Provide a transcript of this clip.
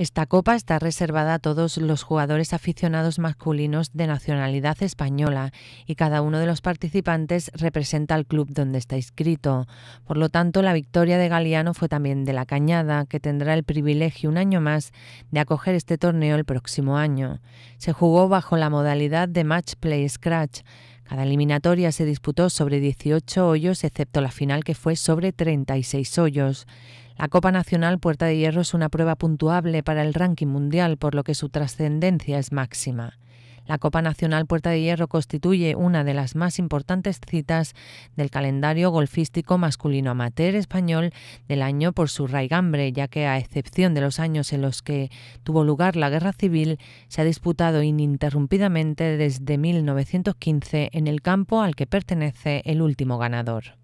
Esta copa está reservada a todos los jugadores aficionados masculinos de nacionalidad española y cada uno de los participantes representa al club donde está inscrito. Por lo tanto, la victoria de Galeano fue también de la Cañada, que tendrá el privilegio un año más de acoger este torneo el próximo año. Se jugó bajo la modalidad de Match Play Scratch. Cada eliminatoria se disputó sobre 18 hoyos, excepto la final que fue sobre 36 hoyos. La Copa Nacional Puerta de Hierro es una prueba puntuable para el ranking mundial, por lo que su trascendencia es máxima. La Copa Nacional Puerta de Hierro constituye una de las más importantes citas del calendario golfístico masculino amateur español del año por su raigambre, ya que a excepción de los años en los que tuvo lugar la Guerra Civil, se ha disputado ininterrumpidamente desde 1915 en el campo al que pertenece el último ganador.